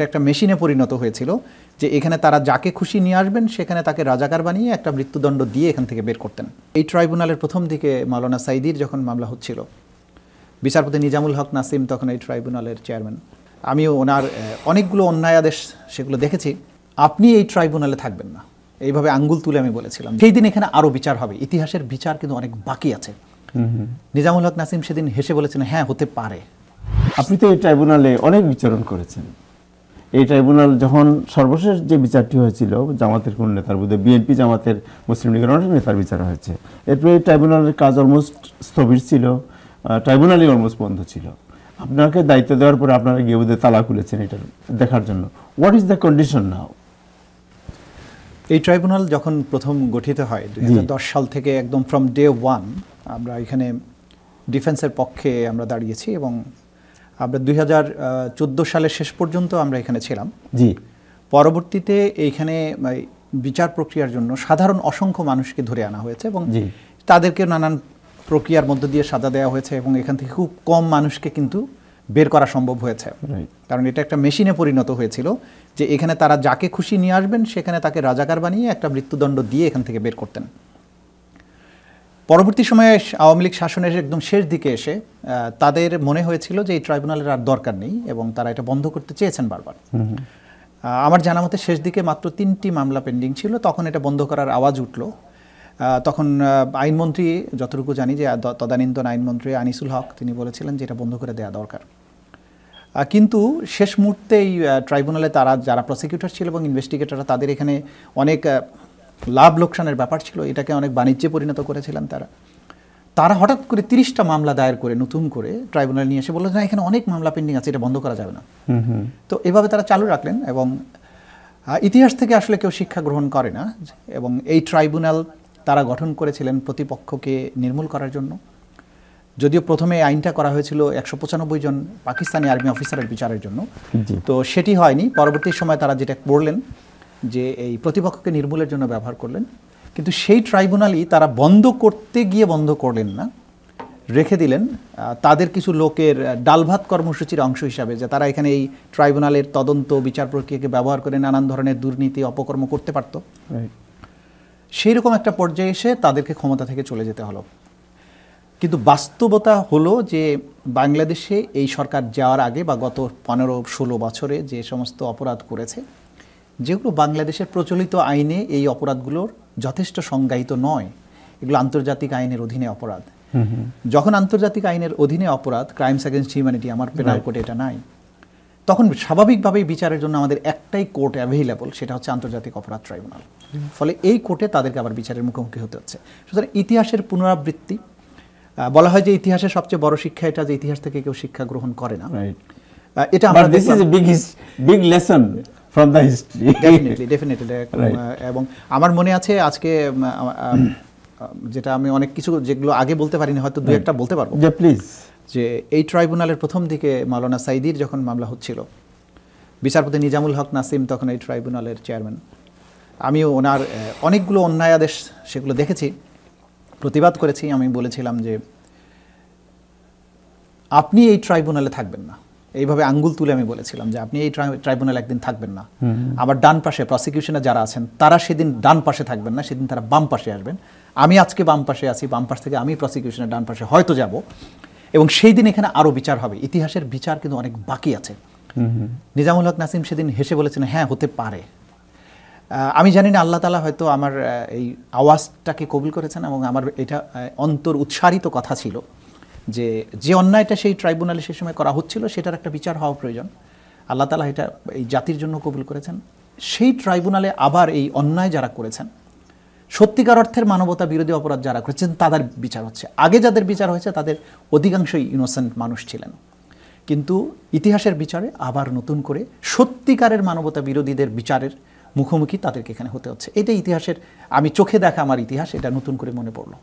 এটা একটা মেশিনে পরিণত হয়েছিল যে এখানে তারা যাকে খুশি নিয়ে আসবেন সেখানে তাকে রাজাকার বানিয়ে একটা মৃত্যুদণ্ড দিয়ে এখান থেকে বের করতেন এই ট্রাইব্যুনালের প্রথম দিকে মাওলানা সাইদির যখন মামলা হচ্ছিল বিচারপতি নিজামুল হক নাসিম তখন এই ট্রাইব্যুনালের চেয়ারম্যান আমিও ওনার অনেকগুলো অন্যায়াদেশ সেগুলো দেখেছি আপনি এই ট্রাইব্যুনালে থাকবেন না এইভাবে আঙ্গুল তুলে আমি বলেছিলাম সেই দিন এখানে আরও বিচার হবে ইতিহাসের বিচার কিন্তু অনেক বাকি আছে নিজামুল হক নাসিম সেদিন হেসে বলেছেন হ্যাঁ হতে পারে আপনি তো এই ট্রাইব্যুনালে অনেক বিচারণ করেছেন এই ট্রাইব্যুনাল যখন সর্বশেষ যে বিচারটি হয়েছিল জামাতের কোন নেতার বিরুদ্ধে বিএনপি জামাতের মুসলিম লীগের অনেক নেতার বিচার হয়েছে এরপরে এই ট্রাইব্যুনালের কাজ অলমোস্ট স্থবির ছিল ট্রাইব্যুনালই অলমোস্ট বন্ধ ছিল আপনাকে দায়িত্ব দেওয়ার পরে আপনারা গিয়ে বোধহয় তালা খুলেছেন এটা দেখার জন্য what is the condition now এই ট্রাইব্যুনাল যখন প্রথম গঠিত হয় দুই সাল থেকে একদম ফ্রম ডে ওয়ান আমরা এখানে ডিফেন্সের পক্ষে আমরা দাঁড়িয়েছি এবং আমরা দুই সালের শেষ পর্যন্ত আমরা এখানে ছিলাম জি পরবর্তীতে এইখানে বিচার প্রক্রিয়ার জন্য সাধারণ অসংখ্য মানুষকে ধরে আনা হয়েছে এবং তাদেরকে নানান প্রক্রিয়ার মধ্য দিয়ে সাজা দেওয়া হয়েছে এবং এখান থেকে খুব কম মানুষকে কিন্তু বের করা সম্ভব হয়েছে কারণ এটা একটা মেশিনে পরিণত হয়েছিল যে এখানে তারা যাকে খুশি নিয়ে আসবেন সেখানে তাকে রাজাকার বানিয়ে একটা মৃত্যুদণ্ড দিয়ে এখান থেকে বের করতেন পরবর্তী সময়ে আওয়ামী লীগ শাসনের একদম শেষ দিকে এসে তাদের মনে হয়েছিল যে এই ট্রাইব্যুনালের আর দরকার নেই এবং তারা এটা বন্ধ করতে চেয়েছেন বারবার আমার জানা মতে শেষ দিকে মাত্র তিনটি মামলা পেন্ডিং ছিল তখন এটা বন্ধ করার আওয়াজ উঠল তখন আইনমন্ত্রী যতটুকু জানি যে তদানীন্তন আইনমন্ত্রী আনিসুল হক তিনি বলেছিলেন যে এটা বন্ধ করে দেওয়া দরকার কিন্তু শেষ মুহূর্তে এই ট্রাইব্যুনালে তারা যারা প্রসিকিউটর ছিল এবং ইনভেস্টিগেটররা তাদের এখানে অনেক লাভ লোকসানের ব্যাপার ছিল এটাকে অনেক বাণিজ্যে পরিণত করেছিলেন তারা তারা হঠাৎ করে তিরিশটা মামলা দায়ের করে নতুন করে ট্রাইব্যুনাল নিয়ে এসে বললো এখানে অনেক মামলা পেন্ডিং আছে এটা বন্ধ করা যাবে না তো এভাবে তারা চালু রাখলেন এবং ইতিহাস থেকে আসলে কেউ শিক্ষা গ্রহণ করে না এবং এই ট্রাইব্যুনাল তারা গঠন করেছিলেন প্রতিপক্ষকে নির্মূল করার জন্য যদিও প্রথমে আইনটা করা হয়েছিল একশো পঁচানব্বই জন পাকিস্তানি আর্মি অফিসারের বিচারের জন্য তো সেটি হয়নি পরবর্তী সময় তারা যেটা করলেন যে এই প্রতিপক্ষকে নির্মূলের জন্য ব্যবহার করলেন কিন্তু সেই ট্রাইব্যুনালই তারা বন্ধ করতে গিয়ে বন্ধ করলেন না রেখে দিলেন তাদের কিছু লোকের ডালভাত কর্মসূচির অংশ হিসাবে যে তারা এখানে এই ট্রাইব্যুনালের তদন্ত বিচার প্রক্রিয়াকে ব্যবহার করে নানান ধরনের দুর্নীতি অপকর্ম করতে পারত সেই রকম একটা পর্যায়ে এসে তাদেরকে ক্ষমতা থেকে চলে যেতে হলো কিন্তু বাস্তবতা হলো যে বাংলাদেশে এই সরকার যাওয়ার আগে বা গত পনেরো ষোলো বছরে যে সমস্ত অপরাধ করেছে যেগুলো বাংলাদেশের প্রচলিত আইনে এই অপরাধগুলোর যথেষ্ট সংজ্ঞায়িত নয় এগুলো আন্তর্জাতিক আইনের অধীনে অপরাধ যখন আন্তর্জাতিক আইনের অধীনে অপরাধ ক্রাইমস অ্যাগেন্স্ট হিউম্যানিটি আমার পেনাল কোর্টে এটা নাই তখন স্বাভাবিকভাবেই বিচারের জন্য আমাদের একটাই কোর্ট অ্যাভেলেবল সেটা হচ্ছে আন্তর্জাতিক অপরাধ ট্রাইব্যুনাল ফলে এই কোর্টে তাদেরকে আবার বিচারের মুখোমুখি হতে হচ্ছে সুতরাং ইতিহাসের পুনরাবৃত্তি বলা হয় যে ইতিহাসের সবচেয়ে বড় শিক্ষা এটা যে ইতিহাস থেকে কেউ শিক্ষা গ্রহণ করে না এটা আমরা this is big lesson from the history definitely definitely এবং আমার মনে আছে আজকে যেটা আমি অনেক কিছু যেগুলো আগে বলতে পারিনি হয়তো দু একটা বলতে পারবো প্লিজ যে এই ট্রাইব্যুনালের প্রথম দিকে মাওলানা সাইদির যখন মামলা হচ্ছিল বিচারপতি নিজামুল হক নাসিম তখন এই ট্রাইব্যুনালের চেয়ারম্যান আমিও ওনার অনেকগুলো অন্যায় আদেশ সেগুলো দেখেছি প্রতিবাদ করেছি আমি বলেছিলাম যে আপনি এই ট্রাইব্যুনালে থাকবেন না এইভাবে আঙ্গুল তুলে আমি বলেছিলাম যে আপনি এই ট্রাইব্যুনাল একদিন থাকবেন না আবার ডান পাশে প্রসিকিউশনে যারা আছেন তারা সেদিন ডান পাশে থাকবেন না সেদিন তারা বাম পাশে আসবেন আমি আজকে বাম পাশে আছি বাম পাশ থেকে আমি প্রসিকিউশনের ডান পাশে হয়তো যাব এবং সেই দিন এখানে আরও বিচার হবে ইতিহাসের বিচার কিন্তু অনেক বাকি আছে নিজামুল হক নাসিম সেদিন হেসে বলেছেন হ্যাঁ হতে পারে আমি জানি না আল্লাহ তালা হয়তো আমার এই আওয়াজটাকে কবুল করেছেন এবং আমার এটা অন্তর উৎসারিত কথা ছিল যে যে অন্যায়টা সেই ট্রাইব্যুনালে সে সময় করা হচ্ছিল সেটার একটা বিচার হওয়া প্রয়োজন আল্লাহ তালা এটা এই জাতির জন্য কবুল করেছেন সেই ট্রাইব্যুনালে আবার এই অন্যায় যারা করেছেন সত্যিকার অর্থের মানবতা বিরোধী অপরাধ যারা করেছেন তাদের বিচার হচ্ছে আগে যাদের বিচার হয়েছে তাদের অধিকাংশই ইনোসেন্ট মানুষ ছিলেন কিন্তু ইতিহাসের বিচারে আবার নতুন করে সত্যিকারের মানবতা বিরোধীদের বিচারের মুখোমুখি তাদেরকে এখানে হতে হচ্ছে এটা ইতিহাসের আমি চোখে দেখা আমার ইতিহাস এটা নতুন করে মনে পড়লো